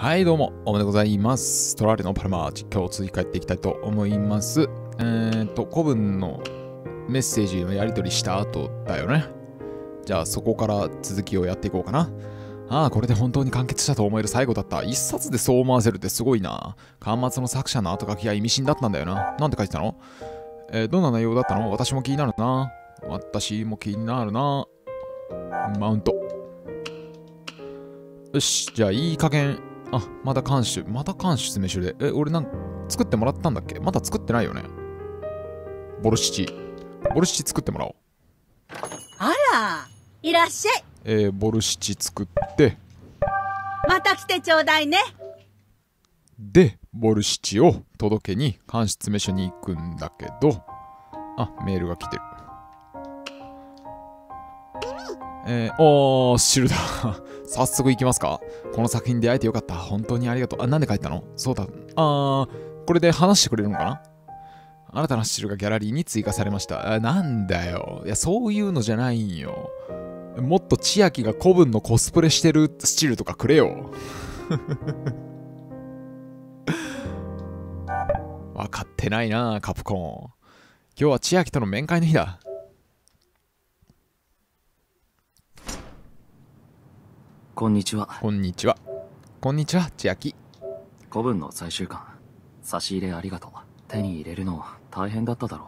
はいどうも、おめでとうございます。トラレのパルマーチ、今日続きやっていきたいと思います。えー、っと、古文のメッセージのやり取りした後だよね。じゃあそこから続きをやっていこうかな。ああ、これで本当に完結したと思える最後だった。一冊でそう思わせるってすごいな。巻末の作者の後書きが意味深だったんだよな。なんて書いてたのえー、どんな内容だったの私も気になるな。私も気になるな。マウント。よし、じゃあいい加減あ、また監修。また監修説め書で。え、俺なん作ってもらったんだっけまだ作ってないよね。ボルシチ。ボルシチ作ってもらおう。あら、いらっしゃい。えー、ボルシチ作って。また来てちょうだいね。で、ボルシチを届けに監視詰め所に行くんだけど、あ、メールが来てる。えー、おー、るだ。早速行きますか。この作品出会えてよかった。本当にありがとう。あ、なんで帰ったのそうだ。あー、これで話してくれるのかな新たなシールがギャラリーに追加されました。あなんだよ。いや、そういうのじゃないんよ。もっと千秋が古文のコスプレしてるスチルとかくれよ。分かってないなカプコン。今日は千秋との面会の日だ。こんにちはこんにちはこんにちは千秋古文の最終巻差し入れありがとう手に入れるの大変だっただろ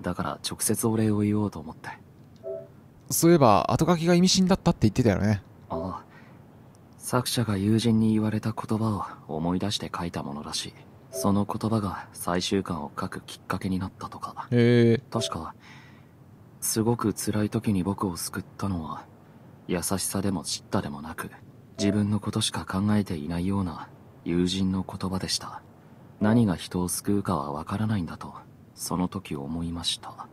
うだから直接お礼を言おうと思ってそういえば後書きが意味深だったって言ってたよねああ作者が友人に言われた言葉を思い出して書いたものらしいその言葉が最終巻を書くきっかけになったとかへえ確かすごく辛い時に僕を救ったのは優しさでも知ったでもなく自分のことしか考えていないような友人の言葉でした何が人を救うかはわからないんだとその時思いました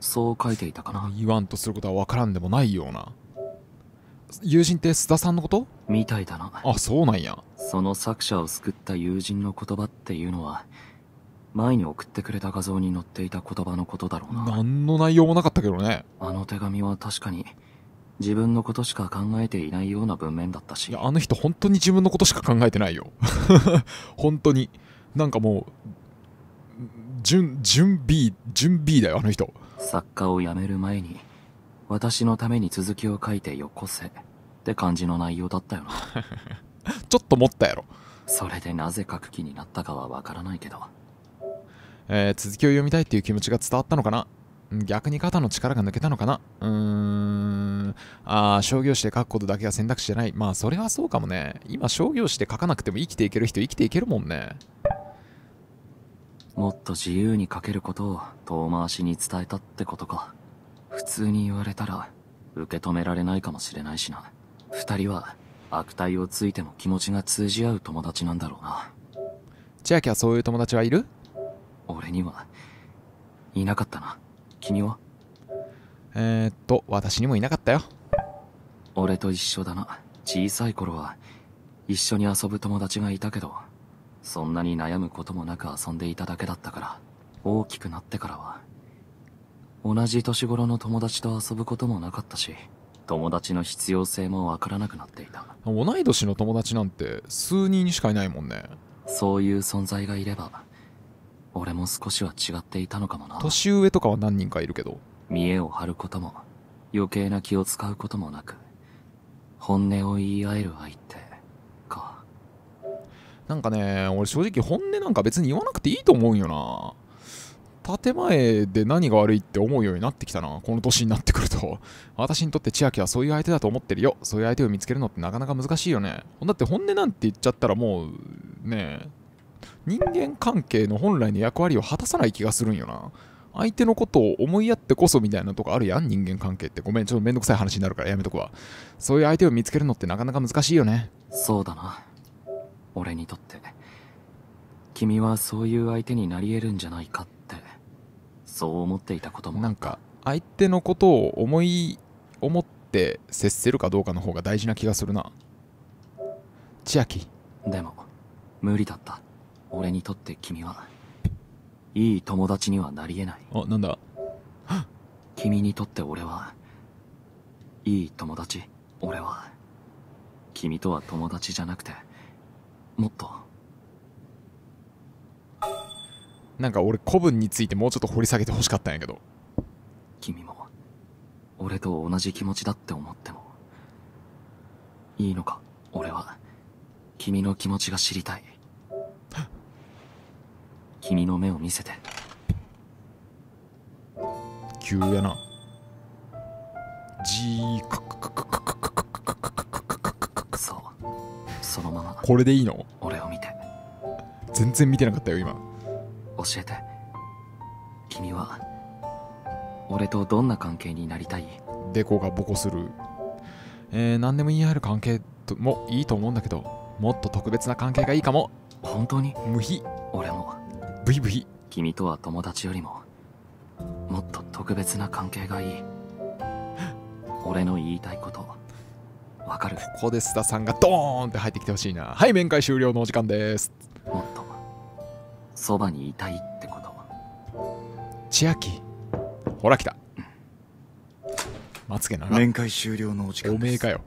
そう書いていたかな言わんとすることはわからんでもないような友人って須田さんのことみたいだなあそうなんやその作者を救った友人の言葉っていうのは前に送ってくれた画像に載っていた言葉のことだろうな何の内容もなかったけどねあの手紙は確かに自分のことしか考えていないような文面だったしいやあの人本当に自分のことしか考えてないよ 本当になんかもう準準 B 準 B だよあの人作家を辞める前に私のために続きを書いてよこせって感じの内容だったよな ちょっと持ったやろそれでなぜ書く気になったかはわからないけど、えー、続きを読みたいっていう気持ちが伝わったのかな逆に肩の力が抜けたのかなうーん。ああ、商業誌で書くことだけが選択肢じゃない。まあ、それはそうかもね。今、商業誌で書かなくても生きていける人生きていけるもんね。もっと自由に書けることを遠回しに伝えたってことか。普通に言われたら、受け止められないかもしれないしな。二人は、悪態をついても気持ちが通じ合う友達なんだろうな。千秋はそういう友達はいる俺には、いなかったな。君はえー、っと、私にもいなかったよ。俺と一緒だな。小さい頃は、一緒に遊ぶ友達がいたけど、そんなに悩むこともなく遊んでいただけだったから、大きくなってからは、同じ年頃の友達と遊ぶこともなかったし、友達の必要性もわからなくなっていた。同い年の友達なんて数人にしかいないもんね。そういう存在がいれば、俺も少しは違っていたのかもな年上とかは何人かいるけど見栄を張ることも余計な気を使うこともなく本音を言い合える相手かなんかね俺正直本音なんか別に言わなくていいと思うよな建前で何が悪いって思うようになってきたなこの年になってくると私にとって千秋はそういう相手だと思ってるよそういう相手を見つけるのってなかなか難しいよねだって本音なんて言っちゃったらもうねえ人間関係の本来の役割を果たさない気がするんよな。相手のことを思いやってこそみたいなとこあるやん、人間関係って。ごめん、ちょっとめんどくさい話になるからやめとくわ。そういう相手を見つけるのってなかなか難しいよね。そうだな。俺にとって。君はそういう相手になり得るんじゃないかって、そう思っていたことも。なんか、相手のことを思い、思って接せるかどうかの方が大事な気がするな。千秋。でも、無理だった。俺にとって君はいい友達にはなり得ないあなんだ 君にとって俺はいい友達俺は君とは友達じゃなくてもっとなんか俺古文についてもうちょっと掘り下げてほしかったんやけど君も俺と同じ気持ちだって思ってもいいのか俺は君の気持ちが知りたい君の目を見せて急やなじーククククククククククククククククそクそのままこれでいいの俺を見て全然見てなかったよ今教えて君は俺とどんな関係になりたいでこがボコするえー、何でも言い合える関係もいいと思うんだけどもっと特別な関係がいいかも本当に無比俺もブイブイ君とは友達よりももっと特別な関係がいい俺の言いたいことわかるここで須田さんがドーンって入ってきてほしいなはい面会終了のお時間ですもっとそばにいたいってこと千秋ほら来た、うん、まつげな面会終了のお時間おめえかよ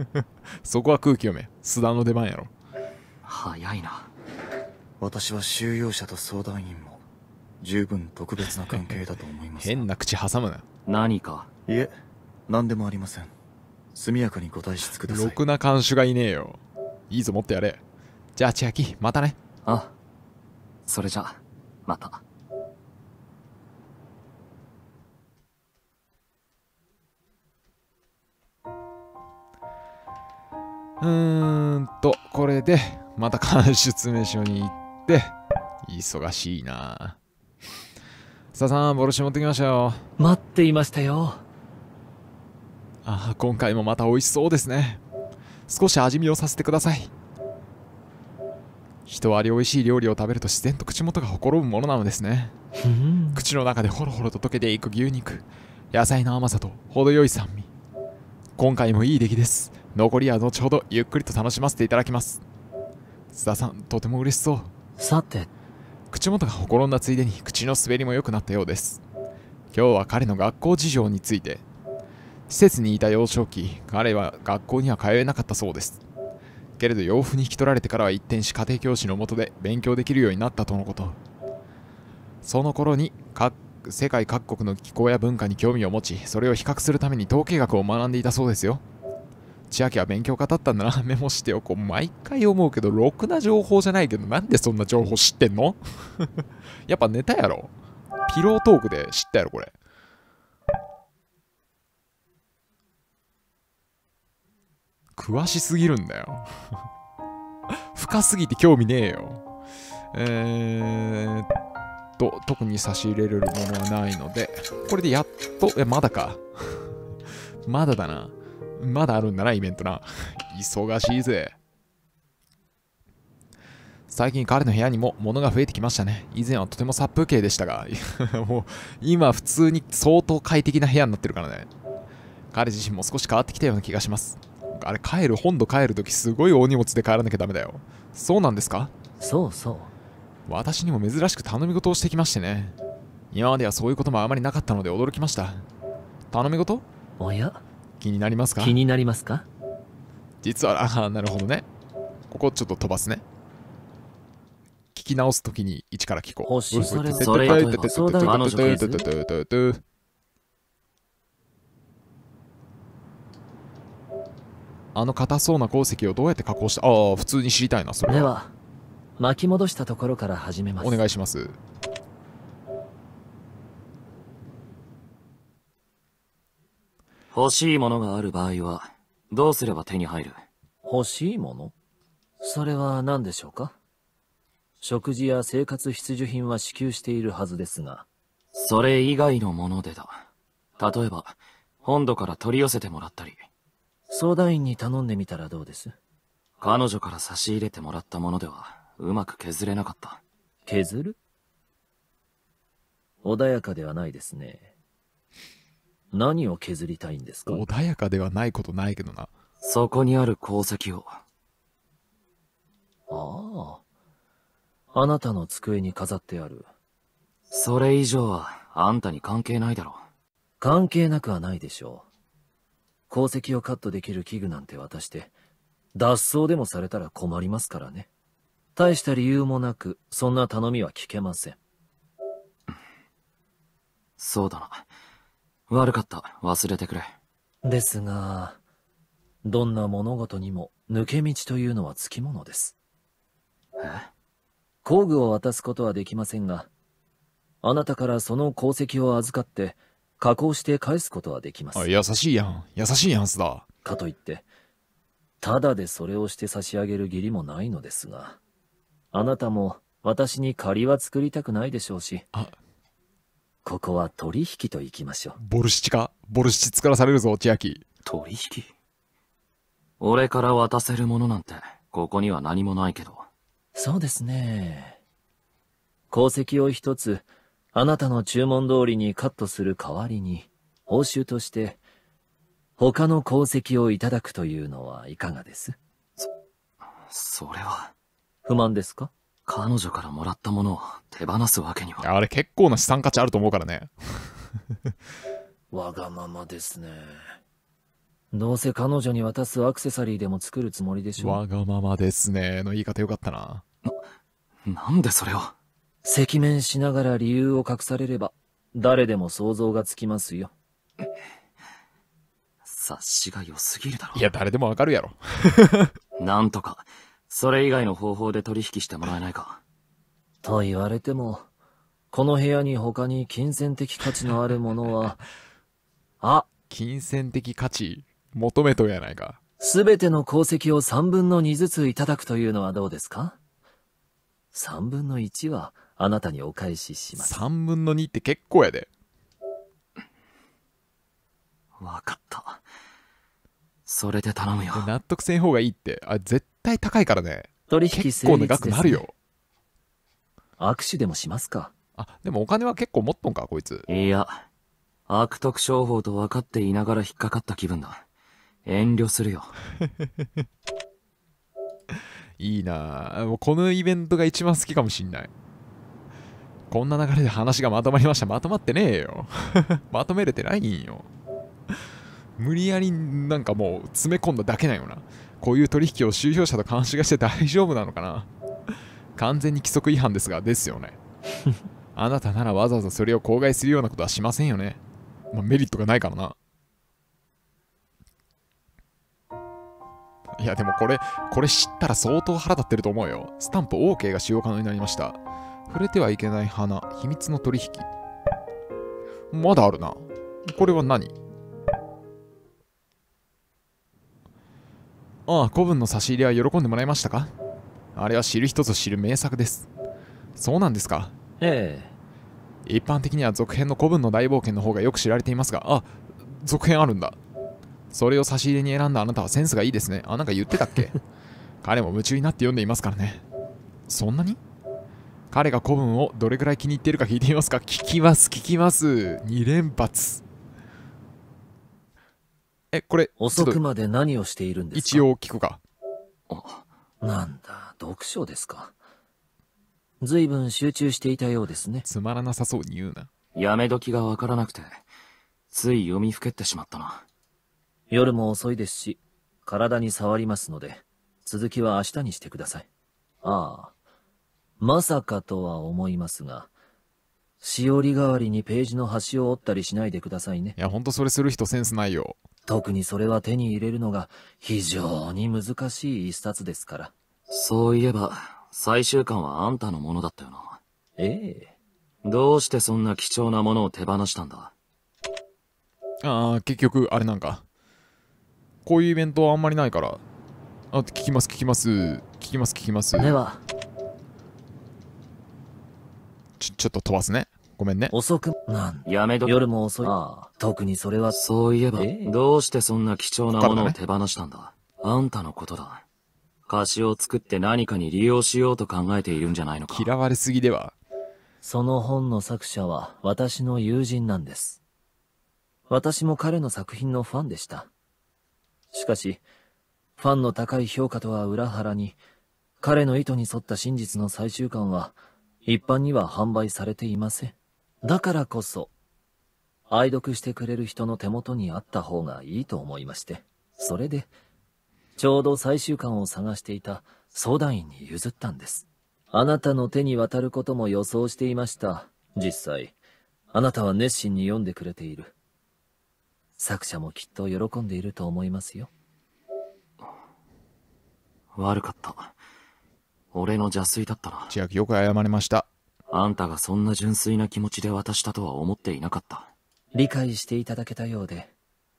そこは空気読め須田の出番やろ早いな私は収容者と相談員も十分特別な関係だと思います変な口挟むな何かいえ何でもありません速やかにご退出くださいろくな看守がいねえよいいぞもっとやれじゃあ千秋またねあそれじゃまたうーんとこれでまた監視詰め所に行ってって忙しいなささん帽子持ってきましたよ待っていましたよああ今回もまた美味しそうですね少し味見をさせてください人あ美味しい料理を食べると自然と口元がほころぶものなのですね口の中でほろほろと溶けていく牛肉野菜の甘さと程よい酸味今回もいい出来です残りは後ほどゆっくりと楽しませていただきます須田さんとても嬉しそうさて口元がほころんだついでに口の滑りも良くなったようです今日は彼の学校事情について施設にいた幼少期彼は学校には通えなかったそうですけれど洋服に引き取られてからは一転し家庭教師のもとで勉強できるようになったとのことその頃に世界各国の気候や文化に興味を持ちそれを比較するために統計学を学んでいたそうですよ千秋は勉強語ったんだな、メモしておこう。毎回思うけど、ろくな情報じゃないけど、なんでそんな情報知ってんの やっぱネタやろ。ピロートークで知ったやろ、これ。詳しすぎるんだよ 深すぎて興味ねえよ。えー、っと、特に差し入れるものはないので、これでやっと、え、まだか。まだだな。まだあるんだな、イベントな。忙しいぜ。最近彼の部屋にも物が増えてきましたね。以前はとても殺風景でしたが、もう今普通に相当快適な部屋になってるからね。彼自身も少し変わってきたような気がします。あれ、帰る、本土帰るときすごい大荷物で帰らなきゃダメだよ。そうなんですかそうそう。私にも珍しく頼み事をしてきましてね。今まではそういうこともあまりなかったので驚きました。頼み事おや気になりますか気になりますか実はああなるほどねここちょっと飛ばすね聞き直すときに一から聞こうおしそれそれそれあの女クあの硬そうな鉱石をどうやって加工したああ普通に知りたいなそれでは巻き戻したところから始めますお願いします欲しいものがある場合は、どうすれば手に入る欲しいものそれは何でしょうか食事や生活必需品は支給しているはずですが。それ以外のものでだ。例えば、本土から取り寄せてもらったり。相談員に頼んでみたらどうです彼女から差し入れてもらったものでは、うまく削れなかった。削る穏やかではないですね。何を削りたいんですか穏やかではないことないけどな。そこにある鉱石を。ああ。あなたの机に飾ってある。それ以上は、あんたに関係ないだろう。関係なくはないでしょう。鉱石をカットできる器具なんて渡して、脱走でもされたら困りますからね。大した理由もなく、そんな頼みは聞けません。そうだな。悪かった。忘れてくれ。ですが、どんな物事にも抜け道というのはつきものです。え工具を渡すことはできませんが、あなたからその功績を預かって、加工して返すことはできます。優しいやん。優しいやんすだ。かといって、ただでそれをして差し上げる義理もないのですが、あなたも私に借りは作りたくないでしょうし。あ、ここは取引と行きましょう。ボルシチかボルシチ作らされるぞ、千秋。取引俺から渡せるものなんて、ここには何もないけど。そうですね。功績を一つ、あなたの注文通りにカットする代わりに、報酬として、他の功績をいただくというのはいかがですそ、それは。不満ですか彼女からもらったものを手放すわけには。あれ結構な資産価値あると思うからね。わがままですね。どうせ彼女に渡すアクセサリーでも作るつもりでしょう。わがままですね。の言い方よかったな。な、なんでそれを赤面しながら理由を隠されれば、誰でも想像がつきますよ。察しが良すぎるだろ。いや、誰でもわかるやろ。なんとか、それ以外の方法で取引してもらえないか。と言われても、この部屋に他に金銭的価値のあるものは、あ金銭的価値求めとやないか。すべての功績を三分の二ずついただくというのはどうですか三分の一はあなたにお返しします。三分の二って結構やで。わかった。それで頼むよ。納得せん方がいいって。あ、絶対高いからね。取引結構な額なるよ。握手でもしますか。あ、でもお金は結構持っとんか、こいつ。いや、悪徳商法と分かっていながら引っかかった気分だ。遠慮するよ。いいなもうこのイベントが一番好きかもしんない。こんな流れで話がまとまりました。まとまってねえよ。まとめれてないんよ。無理やりなんかもう詰め込んだだけなんよな。こういう取引を収容者と監視がして大丈夫なのかな 完全に規則違反ですが、ですよね。あなたならわざわざそれを口外するようなことはしませんよね。まあ、メリットがないからな。いやでもこれ、これ知ったら相当腹立ってると思うよ。スタンプ OK が使用可能になりました。触れてはいけない花、秘密の取引。まだあるな。これは何ああ、古文の差し入れは喜んでもらいましたかあれは知る人ぞ知る名作です。そうなんですか。ええ。一般的には続編の古文の大冒険の方がよく知られていますが、あ、続編あるんだ。それを差し入れに選んだあなたはセンスがいいですね。あ、なんか言ってたっけ 彼も夢中になって読んでいますからね。そんなに彼が古文をどれくらい気に入っているか聞いていますか聞きます、聞きます。2連発。え、これ、遅くまで何をしているんですか一応聞くか。なんだ、読書ですか。随分集中していたようですね。つまらなさそうに言うな。やめ時がわからなくて、つい読みふけってしまったな。夜も遅いですし、体に触りますので、続きは明日にしてください。ああ、まさかとは思いますが、しおり代わりにページの端を折ったりしないでくださいね。いや、ほんとそれする人センスないよ。特にそれは手に入れるのが非常に難しい一冊ですから。そういえば、最終巻はあんたのものだったよな。ええ。どうしてそんな貴重なものを手放したんだああ、結局、あれなんか。こういうイベントはあんまりないから。あ、聞きます、聞きます。聞きます、聞きます。では。ちょ、ちょっと飛ばすね。ごめんね。遅く、なんやめど、夜も遅い。ああ、特にそれは。そういえば、えー、どうしてそんな貴重なものを手放したんだ、ね、あんたのことだ。菓子を作って何かに利用しようと考えているんじゃないのか。嫌われすぎでは。その本の作者は私の友人なんです。私も彼の作品のファンでした。しかし、ファンの高い評価とは裏腹に、彼の意図に沿った真実の最終巻は、一般には販売されていません。だからこそ、愛読してくれる人の手元にあった方がいいと思いまして、それで、ちょうど最終巻を探していた相談員に譲ったんです。あなたの手に渡ることも予想していました。実際、あなたは熱心に読んでくれている。作者もきっと喜んでいると思いますよ。悪かった。俺の邪推だったな。千秋よく謝りました。あんたがそんな純粋な気持ちで渡したとは思っていなかった。理解していただけたようで、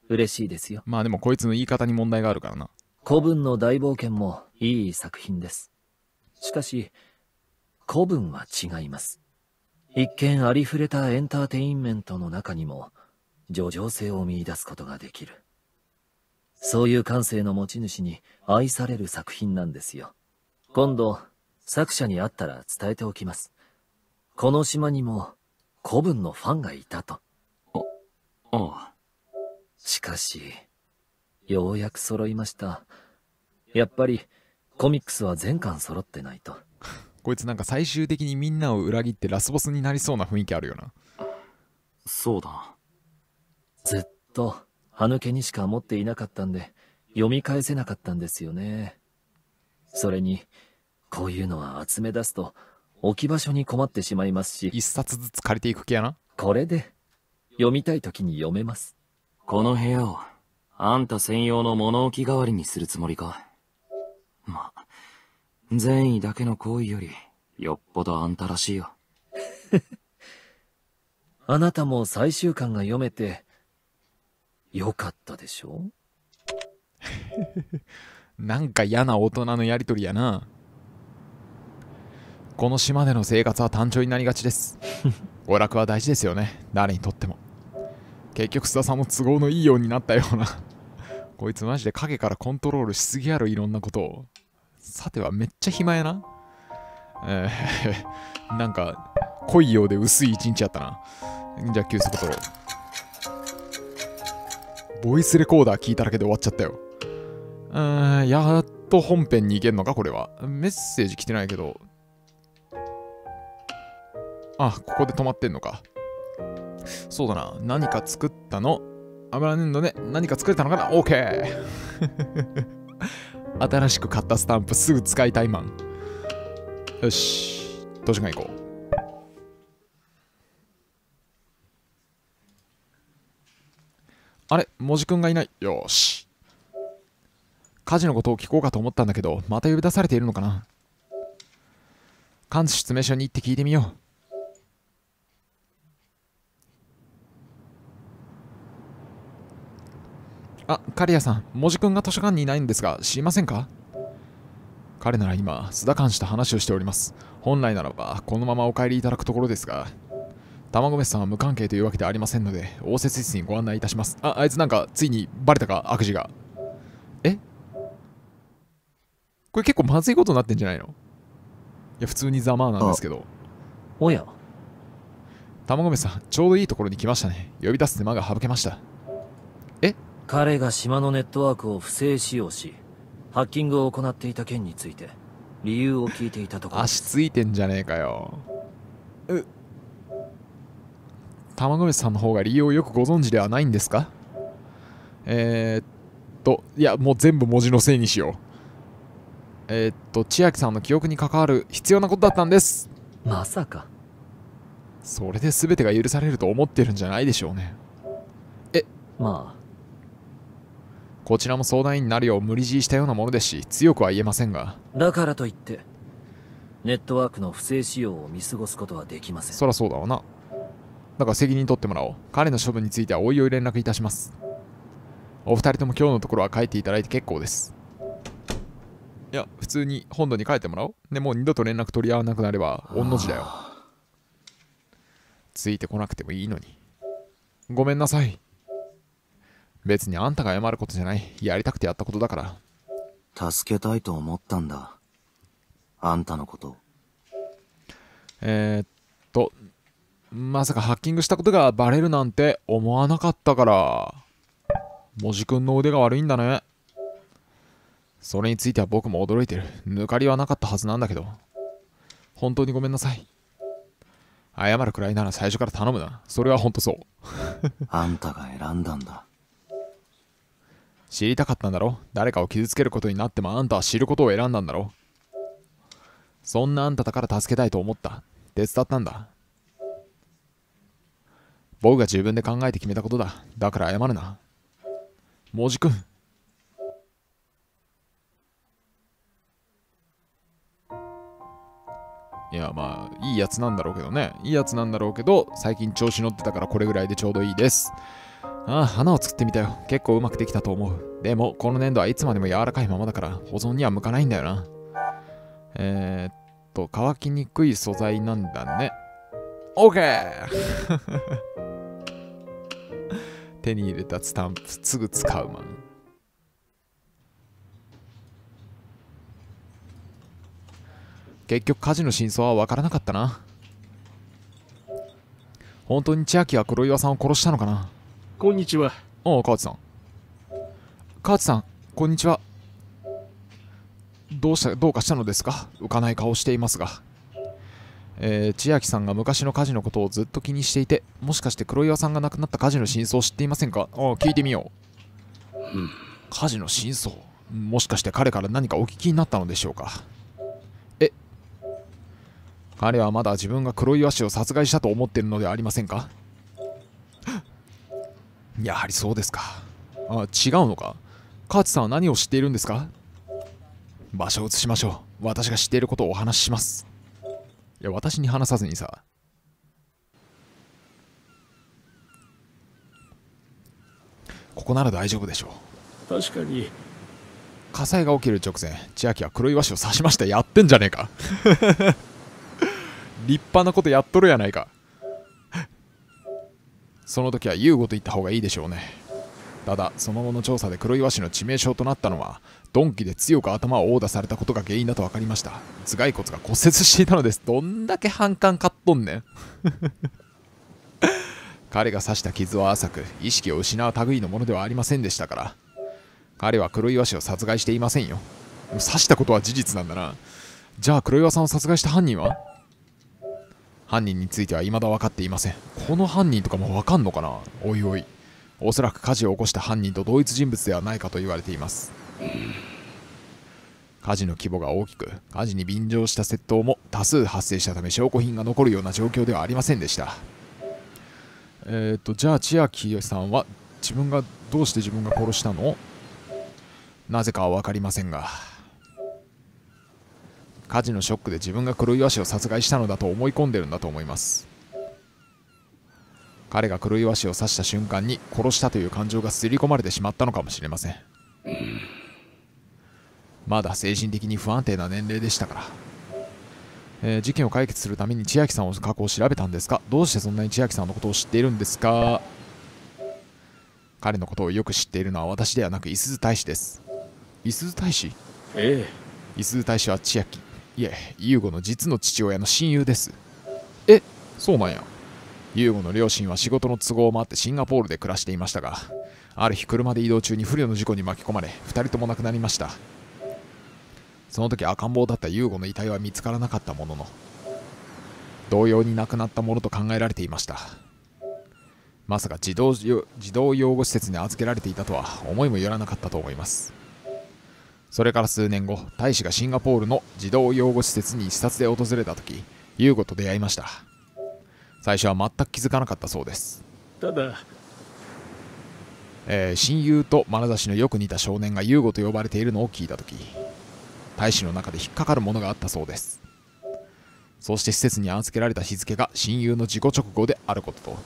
嬉しいですよ。まあでもこいつの言い方に問題があるからな。古文の大冒険もいい作品です。しかし、古文は違います。一見ありふれたエンターテインメントの中にも、叙情性を見出すことができる。そういう感性の持ち主に愛される作品なんですよ。今度、作者に会ったら伝えておきます。この島にも古文のファンがいたと。あ、ああ。しかし、ようやく揃いました。やっぱり、コミックスは全巻揃ってないと。こいつなんか最終的にみんなを裏切ってラスボスになりそうな雰囲気あるよな。そうだずっと、歯抜けにしか持っていなかったんで、読み返せなかったんですよね。それに、こういうのは集め出すと、置き場所に困ってしまいますし、一冊ずつ借りていく気やな。これで、読みたい時に読めます。この部屋を、あんた専用の物置代わりにするつもりか。ま、善意だけの行為より、よっぽどあんたらしいよ。あなたも最終巻が読めて、よかったでしょ なんか嫌な大人のやりとりやな。この島での生活は単調になりがちです 娯楽は大事ですよね誰にとっても結局須田さんも都合のいいようになったようなこいつマジで影からコントロールしすぎやろいろんなことをさてはめっちゃ暇やなえー なんか濃いようで薄い一日やったなじゃあ休息取ろうボイスレコーダー聞いただけで終わっちゃったようんやっと本編に行けんのかこれはメッセージ来てないけどあ、ここで止まってんのか。そうだな。何か作ったの油粘土で何か作れたのかな ?OK! 新しく買ったスタンプすぐ使いたいマン。よし。図書館行こう。あれ文字くんがいない。よし。火事のことを聞こうかと思ったんだけど、また呼び出されているのかな監視出明書に行って聞いてみよう。あ刈谷さん文字くんが図書館にいないんですが知りませんか彼なら今須田館士と話をしております本来ならばこのままお帰りいただくところですが玉込さんは無関係というわけではありませんので応接室にご案内いたしますああいつなんかついにバレたか悪事がえこれ結構まずいことになってんじゃないのいや普通にざまあなんですけどおや玉込さんちょうどいいところに来ましたね呼び出す手間が省けましたえ彼が島のネットワークを不正使用しハッキングを行っていた件について理由を聞いていたところ足ついてんじゃねえかよえ玉込さんの方が理由をよくご存知ではないんですかえー、っといやもう全部文字のせいにしようえー、っと千秋さんの記憶に関わる必要なことだったんですまさかそれで全てが許されると思ってるんじゃないでしょうねえまあこちらも相談員になるよう無理強いしたようなものですし強くは言えませんがだからといってネットワークの不正使用を見過ごすことはできませんそりゃそうだわなだから責任取ってもらおう彼の処分についてはおいおい連絡いたしますお二人とも今日のところは帰っていただいて結構ですいや普通に本土に帰ってもらおうでもう二度と連絡取り合わなくなれば御の字だよついてこなくてもいいのにごめんなさい別にあんたが謝ることじゃない。やりたくてやったことだから。助けたいと思ったんだ。あんたのこと。えー、っと、まさかハッキングしたことがバレるなんて思わなかったから。文字くんの腕が悪いんだね。それについては僕も驚いてる。抜かりはなかったはずなんだけど。本当にごめんなさい。謝るくらいなら最初から頼むな。それは本当そう。あんたが選んだんだ。知りたかったんだろ誰かを傷つけることになってもあんたは知ることを選んだんだろそんなあんただから助けたいと思った。手伝ったんだ。僕が自分で考えて決めたことだ。だから謝るな。文字くん。いやまあいいやつなんだろうけどねいいやつなんだろうけど最近調子乗ってたからこれぐらいでちょうどいいですああ、花を作ってみたよ。結構うまくできたと思う。でも、この粘土はいつまでも柔らかいままだから、保存には向かないんだよな。えー、っと、乾きにくい素材なんだね。OK! 手に入れたスタンプ、すぐ使うまん。結局火事の真相は分からなかったな本当に千秋は黒岩さんを殺したのかなこんにちは。ああ、河内さん。河内さん、こんにちは。どうした、どうかしたのですか浮かない顔していますが。えー、千秋さんが昔の火事のことをずっと気にしていて、もしかして黒岩さんが亡くなった火事の真相を知っていませんかああ、聞いてみよう。うん、火事の真相もしかして彼から何かお聞きになったのでしょうかえ彼はまだ自分が黒岩氏を殺害したと思っているのではありませんかやはりそうですかあ違うのかカーチさんは何を知っているんですか場所を移しましょう私が知っていることをお話ししますいや私に話さずにさここなら大丈夫でしょう確かに火災が起きる直前千秋は黒岩氏を刺しましたやってんじゃねえか 立派なことやっとるやないかその時は優吾と言った方がいいでしょうねただその後の調査で黒岩氏の致命傷となったのは鈍器で強く頭を殴打されたことが原因だと分かりました頭蓋骨が骨折していたのですどんだけ反感買っとんねん 彼が刺した傷は浅く意識を失う類のものではありませんでしたから彼は黒岩氏を殺害していませんよ刺したことは事実なんだなじゃあ黒岩さんを殺害した犯人は犯人については未だ分かっていませんこの犯人とかも分かんのかなおいおいおそらく火事を起こした犯人と同一人物ではないかと言われています火事の規模が大きく火事に便乗した窃盗も多数発生したため証拠品が残るような状況ではありませんでしたえっ、とじゃあ千秋さんは自分がどうして自分が殺したのなぜかは分かりませんが火事のショックで自分が黒岩氏を殺害したのだと思い込んでるんだと思います彼が黒岩氏を刺した瞬間に殺したという感情が刷り込まれてしまったのかもしれませんまだ精神的に不安定な年齢でしたから、えー、事件を解決するために千秋さんを過去を調べたんですがどうしてそんなに千秋さんのことを知っているんですか彼のことをよく知っているのは私ではなく伊豆大使です伊豆大使ええ伊豆大使は千秋いえ優吾の実の父親の親友ですえそうなんや優ゴの両親は仕事の都合もあってシンガポールで暮らしていましたがある日車で移動中に不慮の事故に巻き込まれ2人とも亡くなりましたその時赤ん坊だったーゴの遺体は見つからなかったものの同様に亡くなったものと考えられていましたまさか児童児童養護施設に預けられていたとは思いもよらなかったと思いますそれから数年後大使がシンガポールの児童養護施設に視察で訪れた時優子と出会いました最初は全く気づかなかったそうですただ、えー、親友と眼差しのよく似た少年が優ゴと呼ばれているのを聞いた時大使の中で引っかかるものがあったそうですそうして施設に預けられた日付が親友の事故直後であることと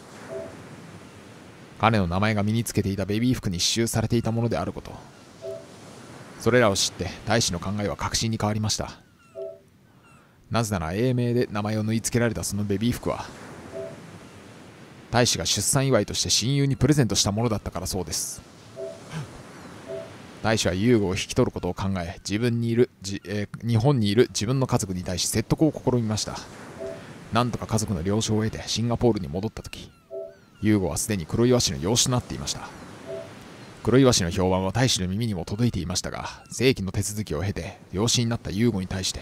彼の名前が身につけていたベビー服に刺繍されていたものであることそれらを知って大使の考えは確信に変わりましたなぜなら英名で名前を縫い付けられたそのベビー服は大使が出産祝いとして親友にプレゼントしたものだったからそうです大使は遊具を引き取ることを考え自分にいるじ、えー、日本にいる自分の家族に対し説得を試みましたなんとか家族の了承を得てシンガポールに戻った時ユーゴはすでに黒岩市の養子となっていました黒岩氏の評判は大使の耳にも届いていましたが正規の手続きを経て養子になった優吾に対して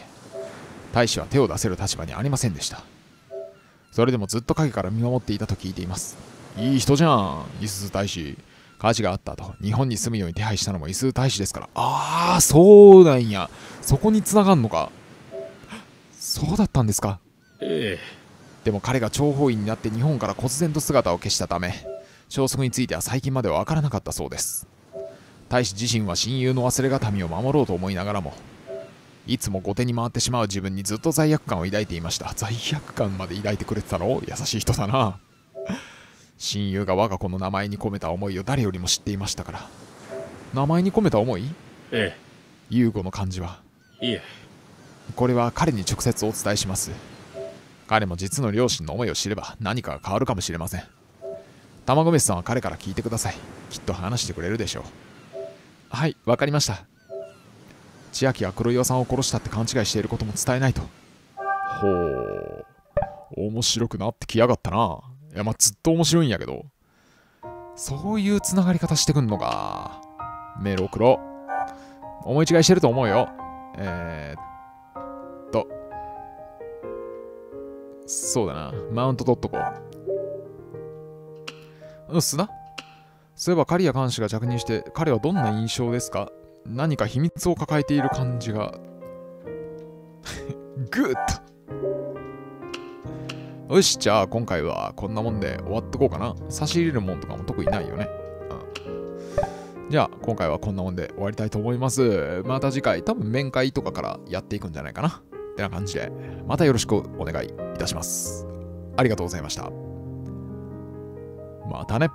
大使は手を出せる立場にありませんでしたそれでもずっと陰から見守っていたと聞いていますいい人じゃんイス大使火事があった後日本に住むように手配したのもイス大使ですからああそうなんやそこに繋がんのかそうだったんですかええでも彼が諜報員になって日本から忽然と姿を消したため消息については最近までは分からなかったそうです大使自身は親友の忘れがたみを守ろうと思いながらもいつも後手に回ってしまう自分にずっと罪悪感を抱いていました罪悪感まで抱いてくれてたの優しい人だな親友が我が子の名前に込めた思いを誰よりも知っていましたから名前に込めた思いええ優吾の漢字はいえこれは彼に直接お伝えします彼も実の両親の思いを知れば何かが変わるかもしれません玉込さんは彼から聞いてくださいきっと話してくれるでしょうはいわかりました千秋は黒岩さんを殺したって勘違いしていることも伝えないとほう面白くなってきやがったないやまあずっと面白いんやけどそういうつながり方してくんのかメロクロ思い違いしてると思うよえー、っとそうだなマウント取っとこううっすな。そういえば刈谷監視が着任して彼はどんな印象ですか何か秘密を抱えている感じが グッドよしじゃあ今回はこんなもんで終わっとこうかな差し入れるもんとかも特にないよね、うん、じゃあ今回はこんなもんで終わりたいと思いますまた次回多分面会とかからやっていくんじゃないかなってな感じでまたよろしくお願いいたしますありがとうございましたまたね